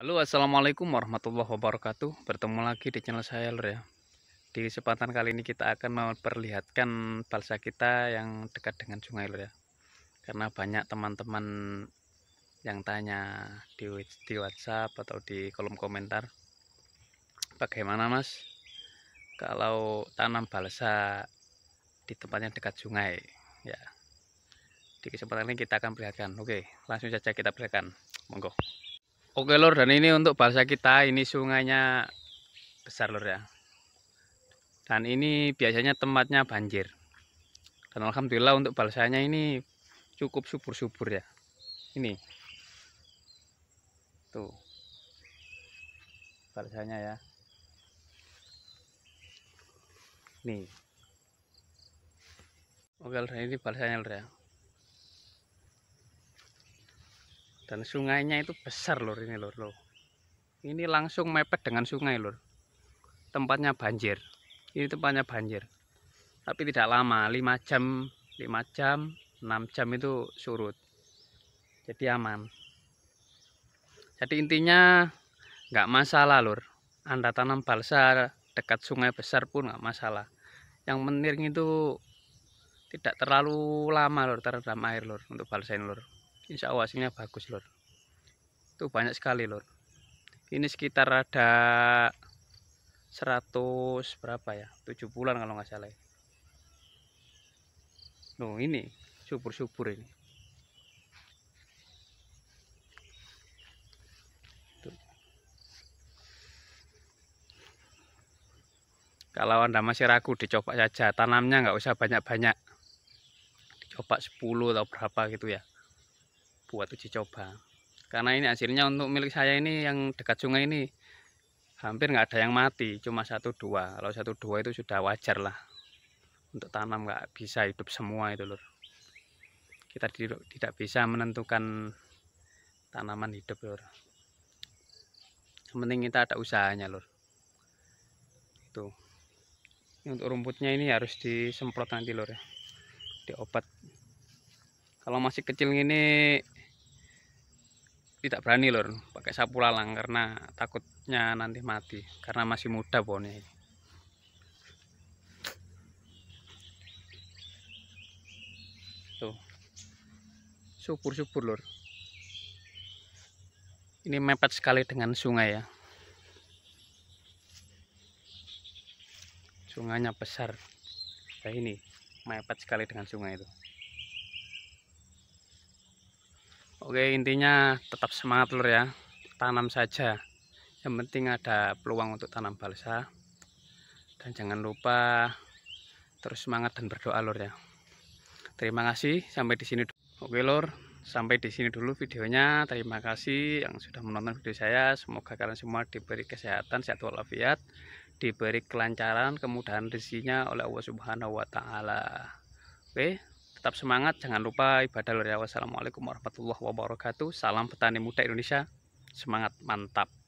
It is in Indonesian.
Halo assalamualaikum warahmatullahi wabarakatuh bertemu lagi di channel saya lor ya di kesempatan kali ini kita akan memperlihatkan balsa kita yang dekat dengan sungai lor ya karena banyak teman-teman yang tanya di, whatsapp atau di kolom komentar bagaimana mas kalau tanam balsa di tempatnya dekat sungai ya di kesempatan ini kita akan perlihatkan oke langsung saja kita perlihatkan monggo Oke lor dan ini untuk bahasa kita ini sungainya besar lor ya. Dan ini biasanya tempatnya banjir. Dan alhamdulillah untuk balsanya ini cukup subur-subur ya. Ini. Tuh. Balsanya ya. Nih. Oke lor ini balsanya lor ya. dan sungainya itu besar lor ini lor loh ini langsung mepet dengan sungai lor tempatnya banjir ini tempatnya banjir tapi tidak lama 5 jam 5 jam 6 jam itu surut jadi aman jadi intinya nggak masalah lor. anda tanam balsa dekat sungai besar pun nggak masalah yang penting itu tidak terlalu lama lor terendam air lor untuk balsain lor insya Allah hasilnya bagus lor itu banyak sekali lor ini sekitar ada 100 berapa ya 70an kalau nggak salah ya. Loh ini subur-subur ini Kalau Anda masih ragu dicoba saja Tanamnya nggak usah banyak-banyak Dicoba 10 atau berapa gitu ya buat uji coba karena ini hasilnya untuk milik saya ini yang dekat sungai ini hampir nggak ada yang mati cuma satu dua kalau satu dua itu sudah wajar lah untuk tanam nggak bisa hidup semua itu lur kita tidak bisa menentukan tanaman hidup lur yang penting kita ada usahanya lur itu untuk rumputnya ini harus disemprot nanti lur ya diobat kalau masih kecil ini tidak berani lor pakai sapu lalang karena takutnya nanti mati karena masih muda pohonnya itu Tuh. Subur-subur lor. Ini mepet sekali dengan sungai ya. Sungainya besar. Nah ini mepet sekali dengan sungai itu. Oke intinya tetap semangat lur ya tanam saja yang penting ada peluang untuk tanam balsa dan jangan lupa terus semangat dan berdoa lur ya terima kasih sampai di sini oke lur sampai di sini dulu videonya terima kasih yang sudah menonton video saya semoga kalian semua diberi kesehatan sehat walafiat diberi kelancaran kemudahan rezekinya oleh Allah Subhanahu wa taala oke tetap semangat, jangan lupa ibadah ya. Wassalamualaikum warahmatullahi wabarakatuh. Salam petani muda Indonesia, semangat mantap.